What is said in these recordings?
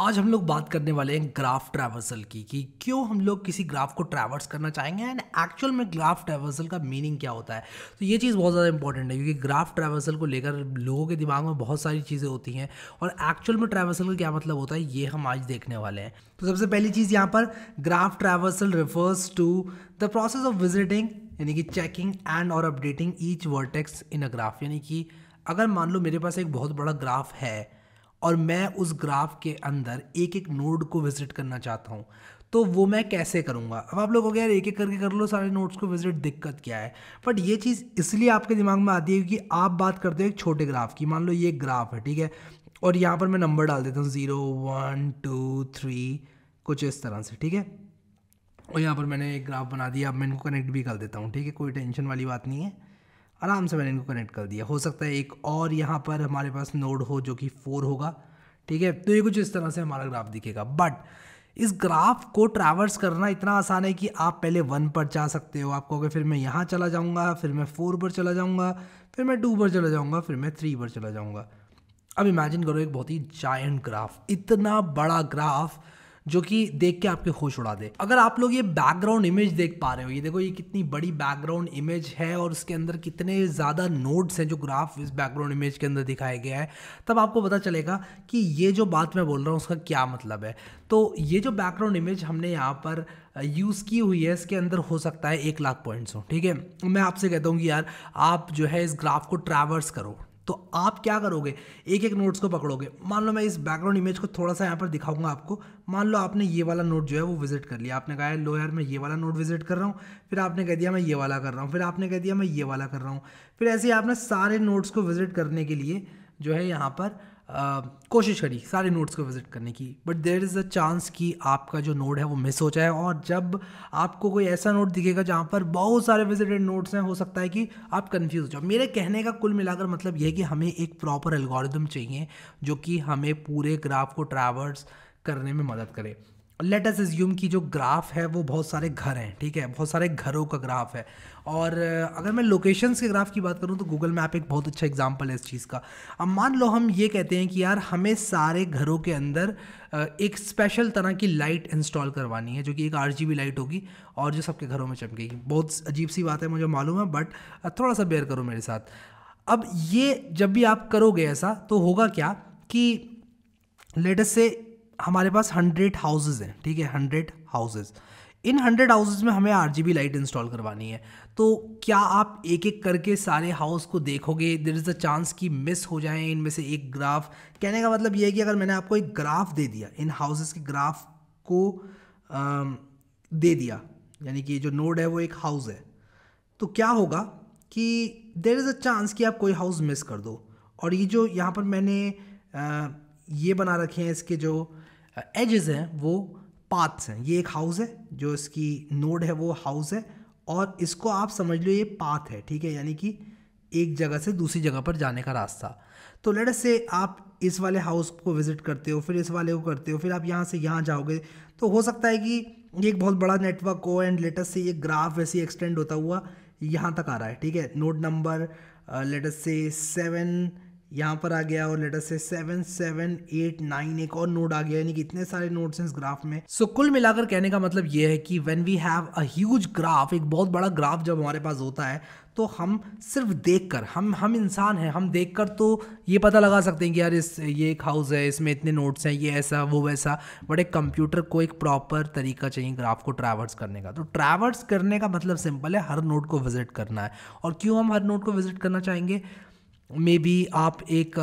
आज हम लोग बात करने वाले हैं ग्राफ ट्रैवर्सल की कि क्यों हम लोग किसी ग्राफ को ट्रैवर्स करना चाहेंगे एंड एक्चुअल में ग्राफ ट्रैवर्सल का मीनिंग क्या होता है तो ये चीज़ बहुत ज़्यादा इंपॉर्टेंट है क्योंकि ग्राफ ट्रैवर्सल को लेकर लोगों के दिमाग में बहुत सारी चीज़ें होती हैं और एक्चुअल में ट्रैवर्सल का क्या मतलब होता है ये हम आज देखने वाले हैं तो सबसे पहली चीज़ यहाँ पर graph traversal refers to the process of visiting यानी कि चेकिंग एंड और updating each vertex in a graph यानी कि अगर मान लो मेरे पास एक बहुत बड़ा ग्राफ है और मैं उस ग्राफ के अंदर एक एक नोड को विजिट करना चाहता हूँ तो वो मैं कैसे करूँगा अब आप लोग हो गया एक एक करके कर लो सारे नोट्स को विजिट दिक्कत क्या है बट ये चीज़ इसलिए आपके दिमाग में आती है क्योंकि आप बात करते हो एक छोटे ग्राफ की मान लो ये ग्राफ है ठीक है और यहाँ पर मैं नंबर डाल देता हूँ ज़ीरो वन टू थ्री कुछ इस तरह से ठीक है और यहाँ पर मैंने एक ग्राफ बना दिया अब मैं इनको कनेक्ट भी कर देता हूँ ठीक है कोई टेंशन वाली बात नहीं है आराम से मैंने इनको कनेक्ट कर दिया हो सकता है एक और यहाँ पर हमारे पास नोड हो जो कि फोर होगा ठीक है तो ये कुछ इस तरह से हमारा ग्राफ दिखेगा बट इस ग्राफ को ट्रैवर्स करना इतना आसान है कि आप पहले वन पर जा सकते हो आप कहोगे फिर मैं यहाँ चला जाऊँगा फिर मैं फोर पर चला जाऊँगा फिर मैं टू पर चला जाऊँगा फिर मैं थ्री पर चला जाऊँगा अब इमेजिन करो एक बहुत ही जायंट ग्राफ इतना बड़ा ग्राफ जो कि देख के आपके होश उड़ा दे अगर आप लोग ये बैकग्राउंड इमेज देख पा रहे हो ये देखो ये कितनी बड़ी बैकग्राउंड इमेज है और उसके अंदर कितने ज़्यादा नोट्स हैं जो ग्राफ इस बैकग्राउंड इमेज के अंदर दिखाया गया है तब आपको पता चलेगा कि ये जो बात मैं बोल रहा हूँ उसका क्या मतलब है तो ये जो बैकग्राउंड इमेज हमने यहाँ पर यूज़ की हुई है इसके अंदर हो सकता है एक लाख पॉइंट्स हो ठीक है मैं आपसे कहता हूँ कि यार आप जो है इस ग्राफ को ट्रैवर्स करो तो आप क्या करोगे एक एक नोट्स को पकड़ोगे मान लो मैं इस बैकग्राउंड इमेज को थोड़ा सा यहाँ पर दिखाऊंगा आपको मान लो आपने ये वाला नोट जो है वो विजिट कर लिया आपने कहा है लो यार मैं ये वाला नोट विजिट कर रहा हूँ फिर आपने कह दिया मैं ये वाला कर रहा हूँ फिर आपने कह दिया मैं ये वाला कर रहा हूँ फिर ऐसे ही आपने सारे नोट्स को विजिट करने के लिए जो है यहाँ पर कोशिश करी सारे नोड्स को विज़िट करने की but there is a chance कि आपका जो नोड है वो मिस हो जाए और जब आपको कोई ऐसा नोड दिखेगा जहाँ पर बहुत सारे विजिटेड नोड्स हैं हो सकता है कि आप कन्फ्यूज हो जाओ मेरे कहने का कुल मिलाकर मतलब यह है कि हमें एक प्रॉपर एल्गोरिदम चाहिए जो कि हमें पूरे ग्राफ को ट्रैवर्स करने में मदद करे लेट अस एज्यूम कि जो ग्राफ है वो बहुत सारे घर हैं ठीक है बहुत सारे घरों का ग्राफ है और अगर मैं लोकेशंस के ग्राफ की बात करूँ तो गूगल मैप एक बहुत अच्छा एग्जाम्पल है इस चीज़ का अब मान लो हम ये कहते हैं कि यार हमें सारे घरों के अंदर एक स्पेशल तरह की लाइट इंस्टॉल करवानी है जो कि एक आर लाइट होगी और जो सबके घरों में चमकेगी बहुत अजीब सी बात है मुझे मालूम है बट थोड़ा सा बेयर करो मेरे साथ अब ये जब भी आप करोगे ऐसा तो होगा क्या कि लेटेस्ट से हमारे पास हंड्रेड हाउसेज हैं ठीक है हंड्रेड हाउसेज इन हंड्रेड हाउसेज में हमें आर लाइट इंस्टॉल करवानी है तो क्या आप एक एक करके सारे हाउस को देखोगे देर इज़ अ चांस कि मिस हो जाए इनमें से एक ग्राफ कहने का मतलब यह है कि अगर मैंने आपको एक ग्राफ दे दिया इन हाउसेज के ग्राफ को आ, दे दिया यानी कि जो नोड है वो एक हाउस है तो क्या होगा कि देर इज़ अ चांस कि आप कोई हाउस मिस कर दो और ये जो यहाँ पर मैंने आ, ये बना रखे हैं इसके जो एजेस uh, हैं वो पाथ्स हैं ये एक हाउस है जो इसकी नोड है वो हाउस है और इसको आप समझ लो ये पाथ है ठीक है यानी कि एक जगह से दूसरी जगह पर जाने का रास्ता तो लेट से आप इस वाले हाउस को विज़िट करते हो फिर इस वाले को करते हो फिर आप यहाँ से यहाँ जाओगे तो हो सकता है कि ये एक बहुत बड़ा नेटवर्क हो एंड लेटेस्ट से ये ग्राफ वैसे एक्सटेंड होता हुआ यहाँ तक आ रहा है ठीक है नोट नंबर लेटेस्ट से सेवन यहाँ पर आ गया और लेटर से सेवन सेवन एट नाइन एक और नोड आ गया यानी कि इतने सारे नोड्स हैं इस ग्राफ में सो so, कुल मिलाकर कहने का मतलब ये है कि when we have a huge graph एक बहुत बड़ा ग्राफ जब हमारे पास होता है तो हम सिर्फ देखकर हम हम इंसान हैं हम देखकर तो ये पता लगा सकते हैं कि यार इस ये एक हाउस है इसमें इतने नोट्स हैं ये ऐसा वो वैसा बट एक कंप्यूटर को एक प्रॉपर तरीका चाहिए ग्राफ को ट्रैवर्स करने का तो ट्रैवर्स करने का मतलब सिंपल है हर नोट को विजिट करना है और क्यों हम हर नोट को विजिट करना चाहेंगे मे बी आप एक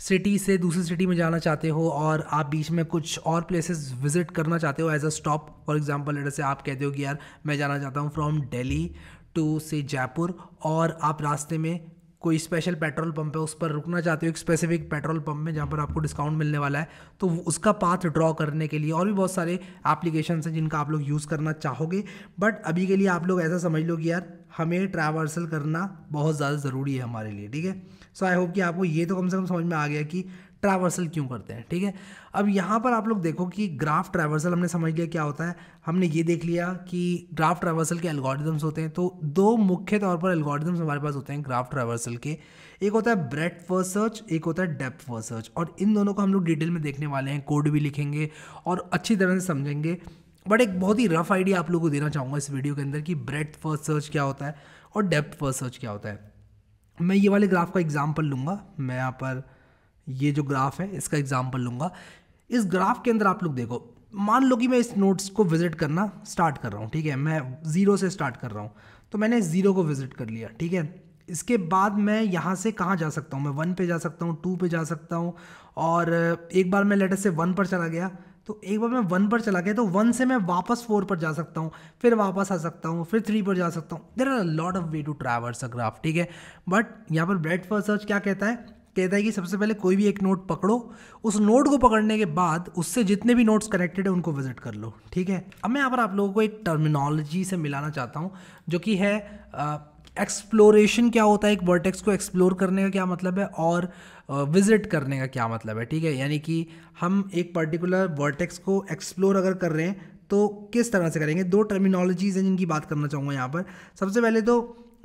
सिटी से दूसरी सिटी में जाना चाहते हो और आप बीच में कुछ और प्लेसेस विजिट करना चाहते हो as a stop for example letter से आप कहते हो कि यार मैं जाना चाहता हूँ फ्रॉम दिल्ली टू से जयपुर और आप रास्ते में कोई स्पेशल पेट्रोल पंप है उस पर रुकना चाहते हो एक स्पेसिफिक पेट्रोल पंप में जहाँ पर आपको डिस्काउंट मिलने वाला है तो उसका पाथ ड्रॉ करने के लिए और भी बहुत सारे एप्लीकेशन हैं जिनका आप लोग यूज़ करना चाहोगे बट अभी के लिए आप लोग ऐसा समझ लो कि यार हमें ट्रैवर्सल करना बहुत ज़्यादा ज़रूरी है हमारे लिए ठीक है सो आई होप कि आपको ये तो कम से कम समझ में आ गया कि ट्रैवर्सल क्यों करते हैं ठीक है अब यहाँ पर आप लोग देखो कि ग्राफ ट्रैवर्सल हमने समझ लिया क्या होता है हमने ये देख लिया कि ग्राफ ट्रैवर्सल के एल्गोरिदम्स होते हैं तो दो मुख्य तौर पर एल्गोरिदम्स हमारे पास होते हैं ग्राफ ट्रैवर्सल के एक होता है ब्रेड फर्स्ट सर्च एक होता है डेप्थ फर्स्ट सर्च और इन दोनों को हम लोग डिटेल में देखने वाले हैं कोड भी लिखेंगे और अच्छी तरह से समझेंगे बट एक बहुत ही रफ आइडिया आप लोगों को देना चाहूँगा इस वीडियो के अंदर कि ब्रेड फर्स्ट सर्च क्या होता है और डेप्थ फर्स्ट सर्च क्या होता है मैं ये वाले ग्राफ का एग्जाम्पल लूँगा मैं यहाँ पर ये जो ग्राफ है इसका एग्जाम्पल लूँगा इस ग्राफ के अंदर आप लोग देखो मान लो कि मैं इस नोट्स को विजिट करना स्टार्ट कर रहा हूँ ठीक है मैं ज़ीरो से स्टार्ट कर रहा हूँ तो मैंने ज़ीरो को विजिट कर लिया ठीक है इसके बाद मैं यहाँ से कहाँ जा सकता हूँ मैं वन पे जा सकता हूँ टू पे जा सकता हूँ और एक बार मैं लेटर से वन पर चला गया तो एक बार मैं वन पर चला गया तो वन से मैं वापस फोर पर जा सकता हूँ फिर वापस आ सकता हूँ फिर थ्री पर जा सकता हूँ there are lot of ways to traverse a graph ठीक है बट यहाँ पर ब्रेड फर्स्ट सर्च क्या कहता है कहता है कि सबसे पहले कोई भी एक नोट पकड़ो उस नोट को पकड़ने के बाद उससे जितने भी नोट्स कनेक्टेड है उनको विजिट कर लो ठीक है अब मैं यहाँ पर आप लोगों को एक टर्मिनोलॉजी से मिलाना चाहता हूँ जो कि है एक्सप्लोरेशन क्या होता है एक वर्टेक्स को एक्सप्लोर करने का क्या मतलब है और विजिट करने का क्या मतलब है ठीक है यानी कि हम एक पर्टिकुलर वर्टेक्स को एक्सप्लोर अगर कर रहे हैं तो किस तरह से करेंगे दो टर्मिनोलॉजीज़ हैं जिनकी बात करना चाहूँगा यहाँ पर सबसे पहले तो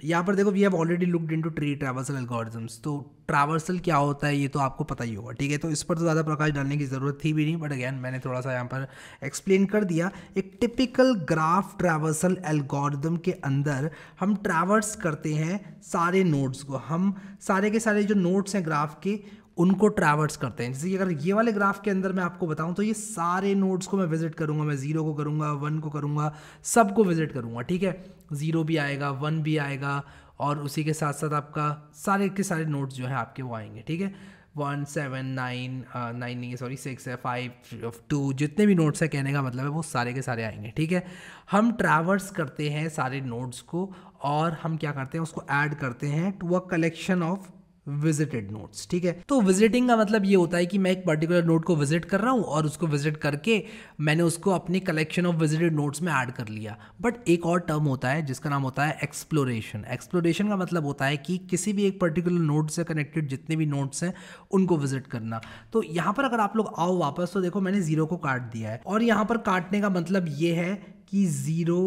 यहाँ पर देखो we have already looked to tree traversal algorithms तो ट्रैवर्सल क्या होता है ये तो आपको पता ही होगा ठीक है तो इस पर तो ज़्यादा प्रकाश डालने की ज़रूरत थी भी नहीं बट अगैन मैंने थोड़ा सा यहाँ पर एक्सप्लेन कर दिया एक टिपिकल ग्राफ ट्रैवर्सल एल्गोरिदम के अंदर हम ट्रैवर्स करते हैं सारे नोट्स को हम सारे के सारे जो नोट्स हैं ग्राफ के उनको ट्रैवर्स करते हैं जैसे कि अगर ये वाले ग्राफ के अंदर मैं आपको बताऊं तो ये सारे नोड्स को मैं विजिट करूंगा मैं जीरो को करूंगा वन को करूंगा सबको विजिट करूंगा ठीक है जीरो भी आएगा वन भी आएगा और उसी के साथ साथ आपका सारे के सारे नोट्स जो हैं आपके वो आएंगे ठीक है वन सेवन नाइन नाइन नहीं सॉरी सिक्स है फाइव टू जितने भी नोट्स हैं कहने का मतलब है वो सारे के सारे आएंगे ठीक है हम ट्रैवर्स करते हैं सारे नोट्स को और हम क्या करते हैं उसको ऐड करते हैं to a collection of visited nodes ठीक है तो विजिटिंग का मतलब ये होता है कि मैं एक पर्टिकुलर नोट को विजिट कर रहा हूँ और उसको विजिट करके मैंने उसको अपने कलेक्शन ऑफ विजिटेड नोट्स में ऐड कर लिया बट एक और टर्म होता है जिसका नाम होता है एक्सप्लोरेशन एक्सप्लोरेशन का मतलब होता है कि किसी भी एक पर्टिकुलर नोट से कनेक्टेड जितने भी नोट्स हैं उनको विजिट करना तो यहाँ पर अगर आप लोग आओ वापस तो देखो मैंने ज़ीरो को काट दिया है और यहाँ पर काटने का मतलब ये है कि zero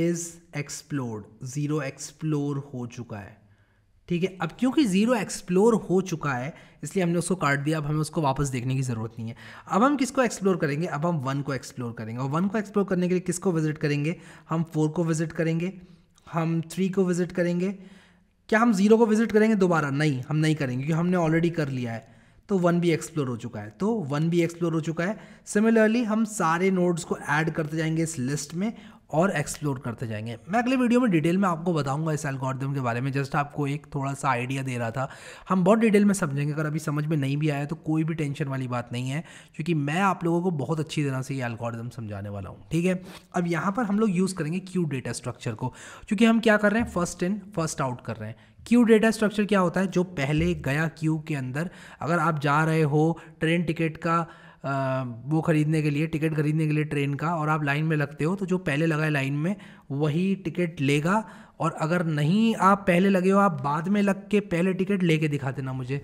is explored zero explore हो चुका है ठीक है अब क्योंकि ज़ीरो एक्सप्लोर हो चुका है इसलिए हमने उसको काट दिया अब हमें उसको वापस देखने की ज़रूरत नहीं है अब हम किसको एक्सप्लोर करेंगे अब हम वन को एक्सप्लोर करेंगे और वन को एक्सप्लोर करने के लिए किसको विजिट करेंगे हम फोर को विजिट करेंगे हम थ्री को विजिट करेंगे क्या हम ज़ीरो को विजिट करेंगे दोबारा नहीं हम नहीं करेंगे क्योंकि हमने ऑलरेडी कर लिया है तो वन भी एक्सप्लोर हो चुका है तो वन भी एक्सप्लोर हो चुका है सिमिलरली हम सारे नोड्स को ऐड करते जाएंगे इस लिस्ट में और एक्सप्लोर करते जाएंगे मैं अगले वीडियो में डिटेल में आपको बताऊंगा इस एल्गोरिथम के बारे में जस्ट आपको एक थोड़ा सा आइडिया दे रहा था हम बहुत डिटेल में समझेंगे अगर अभी समझ में नहीं भी आया तो कोई भी टेंशन वाली बात नहीं है क्योंकि मैं आप लोगों को बहुत अच्छी तरह से ये एल्गोरिदम समझाने वाला हूँ ठीक है अब यहाँ पर हम लोग यूज़ करेंगे क्यू डेटा स्ट्रक्चर को क्योंकि हम क्या कर रहे हैं फर्स्ट इन फर्स्ट आउट कर रहे हैं क्यू डेटा स्ट्रक्चर क्या होता है जो पहले गया क्यू के अंदर अगर आप जा रहे हो ट्रेन टिकट का वो ख़रीदने के लिए टिकट ख़रीदने के लिए ट्रेन का और आप लाइन में लगते हो तो जो पहले लगा है लाइन में वही टिकट लेगा और अगर नहीं आप पहले लगे हो आप बाद में लग के पहले टिकट लेके दिखा देना मुझे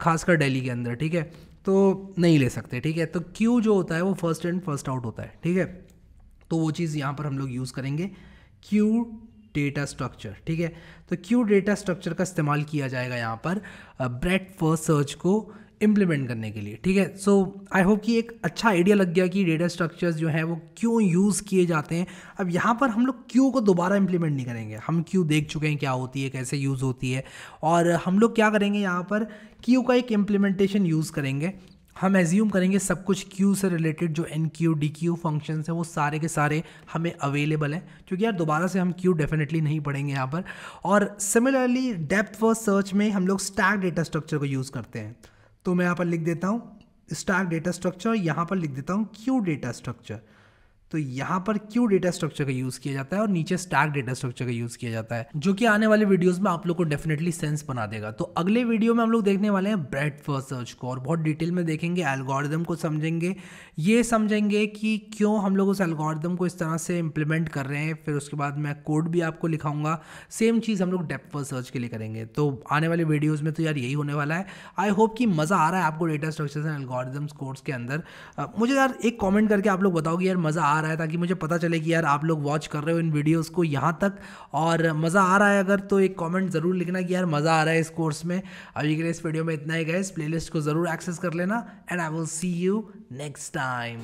खासकर दिल्ली के अंदर ठीक है तो नहीं ले सकते ठीक है तो क्यू जो होता है वो फर्स्ट एंड फर्स्ट आउट होता है ठीक है तो वो चीज़ यहाँ पर हम लोग यूज़ करेंगे क्यू डेटा स्ट्रक्चर ठीक है तो क्यू डेटा स्ट्रक्चर का इस्तेमाल किया जाएगा यहाँ पर ब्रेड फर्स्ट सर्च को इम्प्लीमेंट करने के लिए ठीक है सो आई होप कि एक अच्छा आइडिया लग गया कि डेटा स्ट्रक्चर्स जो हैं वो क्यों यूज़ किए जाते हैं अब यहाँ पर हम लोग क्यू को दोबारा इम्प्लीमेंट नहीं करेंगे हम क्यों देख चुके हैं क्या होती है कैसे यूज़ होती है और हम लोग क्या करेंगे यहाँ पर क्यू का एक इम्प्लीमेंटेशन यूज़ करेंगे हम एज्यूम करेंगे सब कुछ क्यू से रिलेटेड जो enqueue dequeue function हैं वो सारे के सारे हमें अवेलेबल हैं क्योंकि यार दोबारा से हम क्यू डेफिनेटली नहीं पढ़ेंगे यहाँ पर और सिमिलरली डेप्थ फर्स्ट सर्च में हम लोग स्टैक डेटा स्ट्रक्चर को यूज़ करते हैं तो मैं यहाँ पर लिख देता हूँ स्टार डेटा स्ट्रक्चर यहाँ पर लिख देता हूँ क्यू डेटा स्ट्रक्चर तो यहाँ पर क्यों डेटा स्ट्रक्चर का यूज किया जाता है और नीचे स्टैक डेटा स्ट्रक्चर का यूज किया जाता है जो कि आने वाले वीडियोस में आप लोग को डेफिनेटली सेंस बना देगा तो अगले वीडियो में हम लोग देखने वाले हैं ब्रेड फर्स्ट सर्च को और बहुत डिटेल में देखेंगे एल्गोरिदम को समझेंगे ये समझेंगे कि क्यों हम लोग उस एल्गोरिदम को इस तरह से इंप्लीमेंट कर रहे हैं फिर उसके बाद मैं कोड भी आपको लिखाऊंगा सेम चीज़ हम लोग डेप फर्स्ट सर्च के लिए करेंगे तो आने वाले वीडियोज़ में तो यार यही होने वाला है आई होप कि मज़ा आ रहा है आपको data structure and algorithms course के अंदर मुझे यार एक कॉमेंट करके आप लोग बताओगे यार मज़ा आ रहा है ताकि मुझे पता चले कि यार आप लोग वॉच कर रहे हो इन वीडियोस को यहाँ तक और मज़ा आ रहा है अगर तो एक कमेंट ज़रूर लिखना कि यार मज़ा आ रहा है इस कोर्स में अभी के लिए इस वीडियो में इतना ही गए इस प्ले को ज़रूर एक्सेस कर लेना and I will see you next time